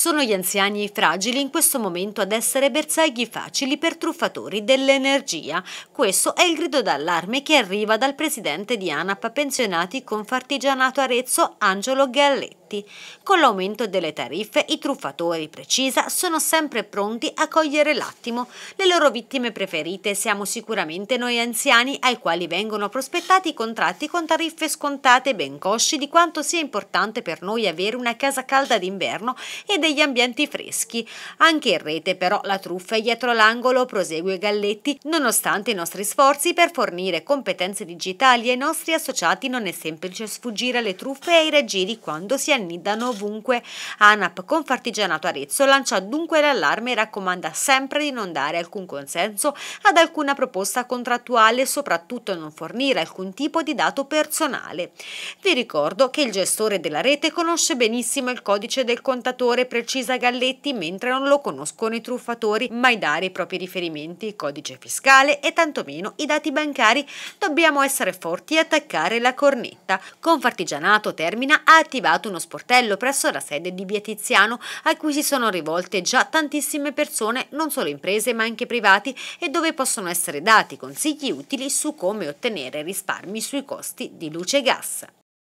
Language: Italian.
Sono gli anziani fragili in questo momento ad essere bersagli facili per truffatori dell'energia. Questo è il grido d'allarme che arriva dal presidente di ANAP pensionati Confartigianato Arezzo Angelo Galletti profitti. Con l'aumento delle tariffe i truffatori, precisa, sono sempre pronti a cogliere l'attimo. Le loro vittime preferite siamo sicuramente noi anziani ai quali vengono prospettati contratti con tariffe scontate ben cosci di quanto sia importante per noi avere una casa calda d'inverno e degli ambienti freschi. Anche in rete però la truffa è dietro l'angolo, prosegue Galletti, nonostante i nostri sforzi per fornire competenze digitali ai nostri associati non è semplice sfuggire alle truffe e ai raggiri quando si è annidano ovunque. ANAP Confartigianato Arezzo lancia dunque l'allarme e raccomanda sempre di non dare alcun consenso ad alcuna proposta contrattuale e soprattutto non fornire alcun tipo di dato personale. Vi ricordo che il gestore della rete conosce benissimo il codice del contatore, precisa Galletti, mentre non lo conoscono i truffatori, mai dare i propri riferimenti, il codice fiscale e tantomeno i dati bancari. Dobbiamo essere forti e attaccare la cornetta. Confartigianato Termina ha attivato uno sportello presso la sede di Bietiziano a cui si sono rivolte già tantissime persone, non solo imprese ma anche privati e dove possono essere dati consigli utili su come ottenere risparmi sui costi di luce e gas.